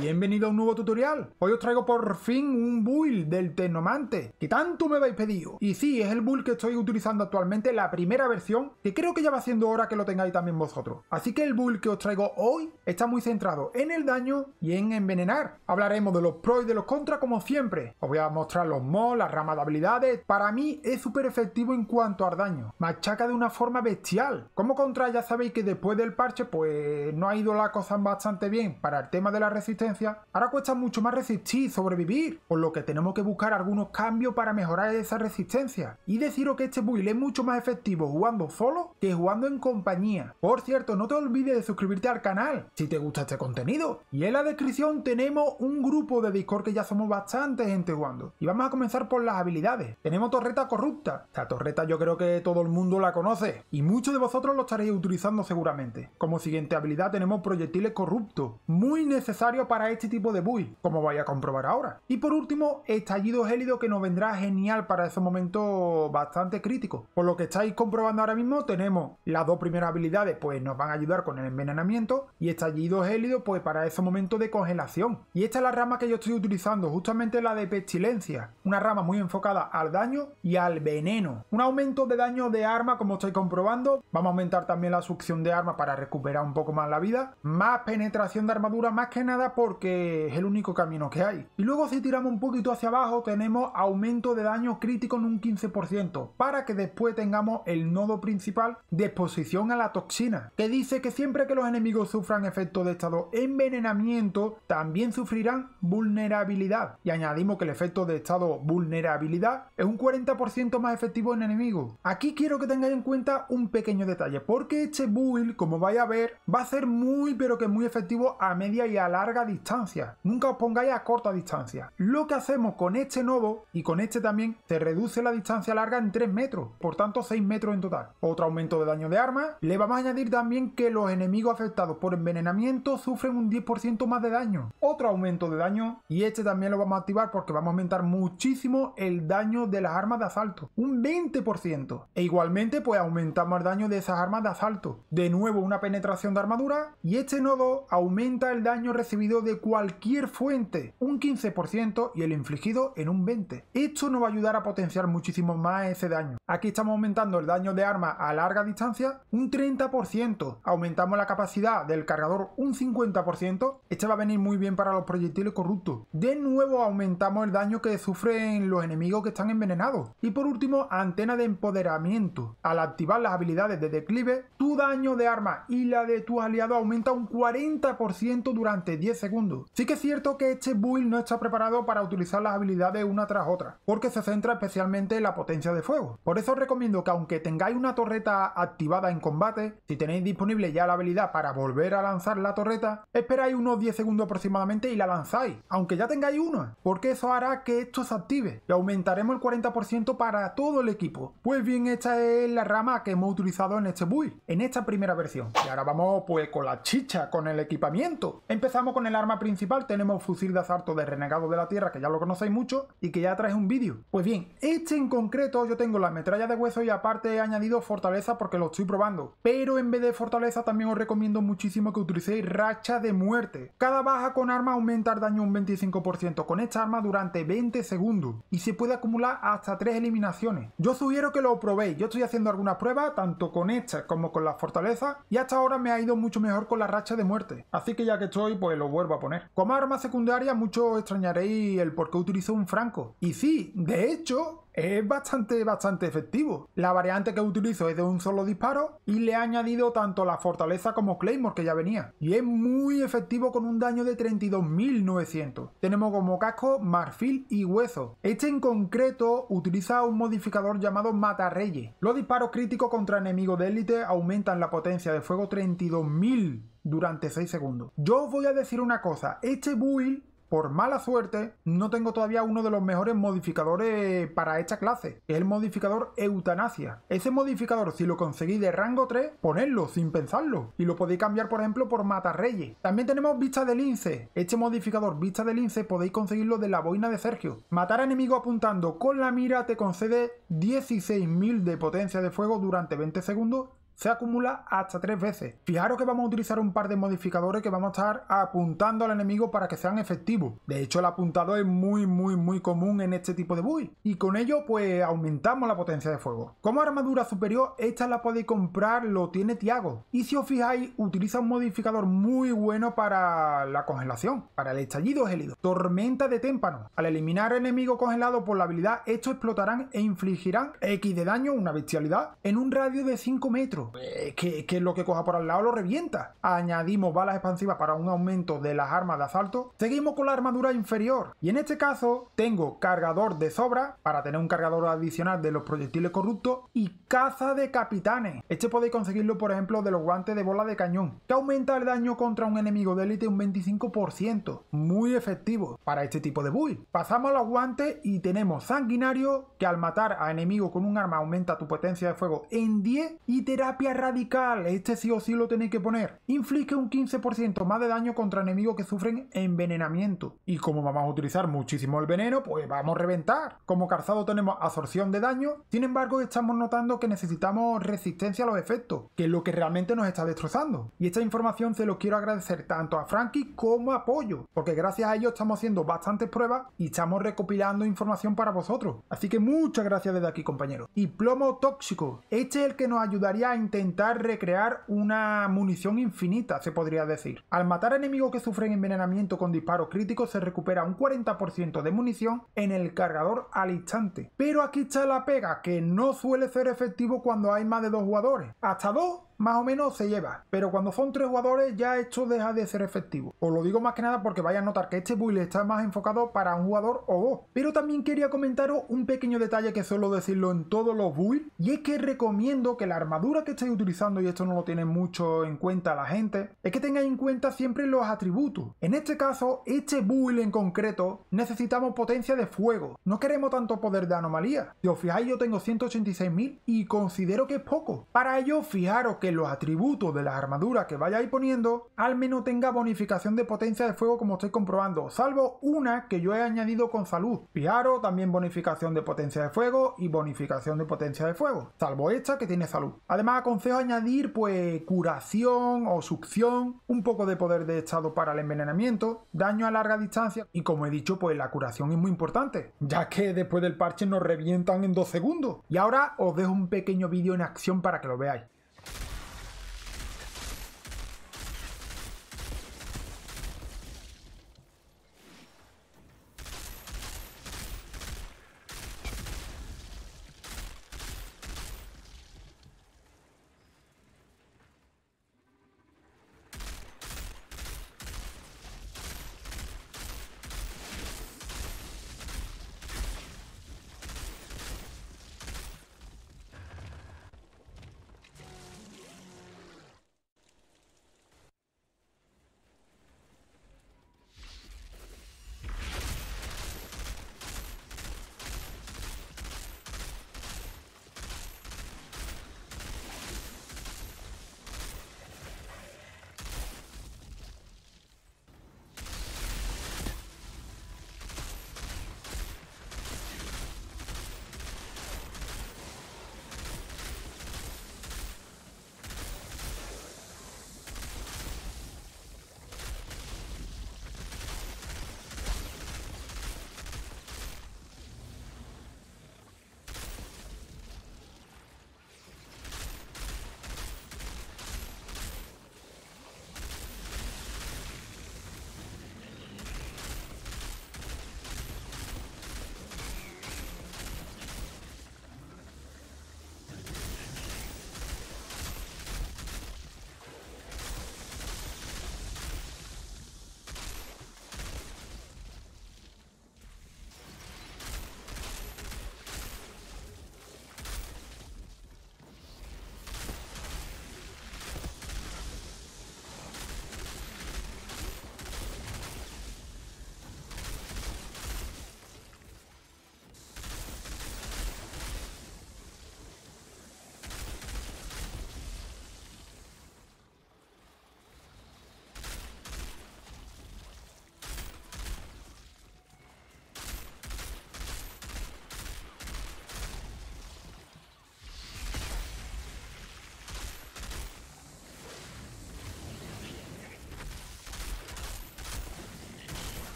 Bienvenido a un nuevo tutorial. Hoy os traigo por fin un build del Tecnomante, que tanto me habéis pedido. Y sí, es el build que estoy utilizando actualmente, la primera versión, que creo que ya va siendo hora que lo tengáis también vosotros. Así que el build que os traigo hoy está muy centrado en el daño y en envenenar. Hablaremos de los pros y de los contras como siempre. Os voy a mostrar los mods, las ramas de habilidades. Para mí es súper efectivo en cuanto al daño. Machaca de una forma bestial. Como contra ya sabéis que después del parche pues no ha ido la cosa bastante bien para el tema de la resistencia ahora cuesta mucho más resistir y sobrevivir, por lo que tenemos que buscar algunos cambios para mejorar esa resistencia. Y deciros que este build es mucho más efectivo jugando solo que jugando en compañía. Por cierto, no te olvides de suscribirte al canal si te gusta este contenido. Y en la descripción tenemos un grupo de Discord que ya somos bastante gente jugando. Y vamos a comenzar por las habilidades. Tenemos torreta corrupta. La torreta yo creo que todo el mundo la conoce. Y muchos de vosotros lo estaréis utilizando seguramente. Como siguiente habilidad tenemos proyectiles corruptos. Muy necesarios para este tipo de build, como vais a comprobar ahora. Y por último, estallido gélido que nos vendrá genial para ese momento bastante crítico Por lo que estáis comprobando ahora mismo, tenemos las dos primeras habilidades, pues nos van a ayudar con el envenenamiento, y estallido gélido, pues para ese momento de congelación. Y esta es la rama que yo estoy utilizando, justamente la de pestilencia, una rama muy enfocada al daño y al veneno. Un aumento de daño de arma, como estáis comprobando, vamos a aumentar también la succión de arma para recuperar un poco más la vida, más penetración de armadura, más que nada porque es el único camino que hay. Y luego si tiramos un poquito hacia abajo tenemos aumento de daño crítico en un 15% para que después tengamos el nodo principal de exposición a la toxina que dice que siempre que los enemigos sufran efecto de estado envenenamiento también sufrirán vulnerabilidad y añadimos que el efecto de estado vulnerabilidad es un 40% más efectivo en enemigos. Aquí quiero que tengáis en cuenta un pequeño detalle porque este build como vais a ver va a ser muy pero que muy efectivo a media y a larga distancia. Nunca os pongáis a corta distancia. Lo que hacemos con este nodo y con este también, te reduce la distancia larga en 3 metros, por tanto 6 metros en total. Otro aumento de daño de armas. Le vamos a añadir también que los enemigos afectados por envenenamiento sufren un 10% más de daño. Otro aumento de daño y este también lo vamos a activar porque vamos a aumentar muchísimo el daño de las armas de asalto. Un 20%. E igualmente pues aumentamos el daño de esas armas de asalto. De nuevo una penetración de armadura y este nodo aumenta el daño recibido de cualquier fuente un 15% y el infligido en un 20%. Esto nos va a ayudar a potenciar muchísimo más ese daño. Aquí estamos aumentando el daño de arma a larga distancia un 30%, aumentamos la capacidad del cargador un 50%, este va a venir muy bien para los proyectiles corruptos. De nuevo aumentamos el daño que sufren los enemigos que están envenenados. Y por último, antena de empoderamiento. Al activar las habilidades de declive, tu daño de arma y la de tus aliados aumenta un 40% durante 10 segundos Sí que es cierto que este build no está preparado para utilizar las habilidades una tras otra, porque se centra especialmente en la potencia de fuego. Por eso os recomiendo que aunque tengáis una torreta activada en combate, si tenéis disponible ya la habilidad para volver a lanzar la torreta, esperáis unos 10 segundos aproximadamente y la lanzáis, aunque ya tengáis una, porque eso hará que esto se active y aumentaremos el 40% para todo el equipo. Pues bien, esta es la rama que hemos utilizado en este build, en esta primera versión. Y ahora vamos pues con la chicha, con el equipamiento. Empezamos con el arma principal tenemos fusil de asalto de renegado de la tierra, que ya lo conocéis mucho y que ya traes un vídeo. Pues bien, este en concreto yo tengo la metralla de hueso y aparte he añadido fortaleza porque lo estoy probando. Pero en vez de fortaleza también os recomiendo muchísimo que utilicéis racha de muerte. Cada baja con arma aumenta el daño un 25% con esta arma durante 20 segundos y se puede acumular hasta 3 eliminaciones. Yo sugiero que lo probéis, yo estoy haciendo algunas pruebas tanto con esta como con la fortaleza y hasta ahora me ha ido mucho mejor con la racha de muerte. Así que ya que estoy pues lo vuelvo a poner. Como arma secundaria, mucho extrañaréis el por qué utilizo un franco. Y sí, de hecho, es bastante, bastante efectivo. La variante que utilizo es de un solo disparo y le he añadido tanto la fortaleza como Claymore que ya venía. Y es muy efectivo con un daño de 32.900. Tenemos como casco marfil y hueso. Este en concreto utiliza un modificador llamado Matarreyes. Los disparos críticos contra enemigos de élite aumentan la potencia de fuego 32.000 durante 6 segundos. Yo os voy a decir una cosa, este build por mala suerte, no tengo todavía uno de los mejores modificadores para esta clase, el modificador Eutanasia. Ese modificador, si lo conseguí de rango 3, ponedlo sin pensarlo. Y lo podéis cambiar, por ejemplo, por matar reyes. También tenemos Vista de Lince. Este modificador Vista de Lince podéis conseguirlo de la boina de Sergio. Matar enemigo apuntando con la mira te concede 16.000 de potencia de fuego durante 20 segundos se acumula hasta tres veces. Fijaros que vamos a utilizar un par de modificadores que vamos a estar apuntando al enemigo para que sean efectivos. De hecho, el apuntado es muy, muy, muy común en este tipo de build. Y con ello, pues, aumentamos la potencia de fuego. Como armadura superior, esta la podéis comprar, lo tiene Tiago. Y si os fijáis, utiliza un modificador muy bueno para la congelación, para el estallido gélido. Tormenta de témpano. Al eliminar enemigo congelado por la habilidad, estos explotarán e infligirán X de daño, una bestialidad, en un radio de 5 metros. Eh, que, lo que coja por al lado lo revienta. Añadimos balas expansivas para un aumento de las armas de asalto. Seguimos con la armadura inferior. Y en este caso tengo cargador de sobra para tener un cargador adicional de los proyectiles corruptos y caza de capitanes. Este podéis conseguirlo por ejemplo de los guantes de bola de cañón, que aumenta el daño contra un enemigo de élite un 25%. Muy efectivo para este tipo de build. Pasamos a los guantes y tenemos sanguinario que al matar a enemigo con un arma aumenta tu potencia de fuego en 10 y terapia radical, este sí o sí lo tenéis que poner. Inflige un 15% más de daño contra enemigos que sufren envenenamiento. Y como vamos a utilizar muchísimo el veneno, pues vamos a reventar. Como calzado tenemos absorción de daño, sin embargo estamos notando que necesitamos resistencia a los efectos, que es lo que realmente nos está destrozando. Y esta información se lo quiero agradecer tanto a Frankie como a Pollo, porque gracias a ellos estamos haciendo bastantes pruebas y estamos recopilando información para vosotros. Así que muchas gracias desde aquí compañeros. Y plomo tóxico, este es el que nos ayudaría a intentar recrear una munición infinita, se podría decir. Al matar enemigos que sufren envenenamiento con disparos críticos, se recupera un 40% de munición en el cargador al instante. Pero aquí está la pega, que no suele ser efectivo cuando hay más de dos jugadores. Hasta dos más o menos se lleva. Pero cuando son tres jugadores ya esto deja de ser efectivo. Os lo digo más que nada porque vais a notar que este build está más enfocado para un jugador o dos. Pero también quería comentaros un pequeño detalle que suelo decirlo en todos los builds. Y es que recomiendo que la armadura que estéis utilizando, y esto no lo tiene mucho en cuenta la gente, es que tengáis en cuenta siempre los atributos. En este caso, este build en concreto, necesitamos potencia de fuego. No queremos tanto poder de anomalía. Si os fijáis, yo tengo 186.000 y considero que es poco. Para ello, fijaros que los atributos de las armaduras que vayáis poniendo al menos tenga bonificación de potencia de fuego como estoy comprobando, salvo una que yo he añadido con salud. Piaro también bonificación de potencia de fuego y bonificación de potencia de fuego, salvo esta que tiene salud. Además aconsejo añadir pues curación o succión, un poco de poder de estado para el envenenamiento, daño a larga distancia y como he dicho pues la curación es muy importante, ya que después del parche nos revientan en dos segundos. Y ahora os dejo un pequeño vídeo en acción para que lo veáis.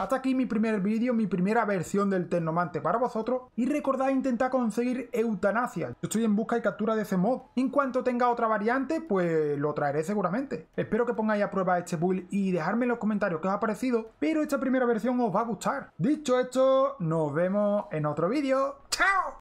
Hasta aquí mi primer vídeo, mi primera versión del Tecnomante para vosotros y recordad intentar conseguir eutanasia. Yo estoy en busca y captura de ese mod. En cuanto tenga otra variante, pues lo traeré seguramente. Espero que pongáis a prueba este build y dejadme en los comentarios qué os ha parecido, pero esta primera versión os va a gustar. Dicho esto, nos vemos en otro vídeo. ¡Chao!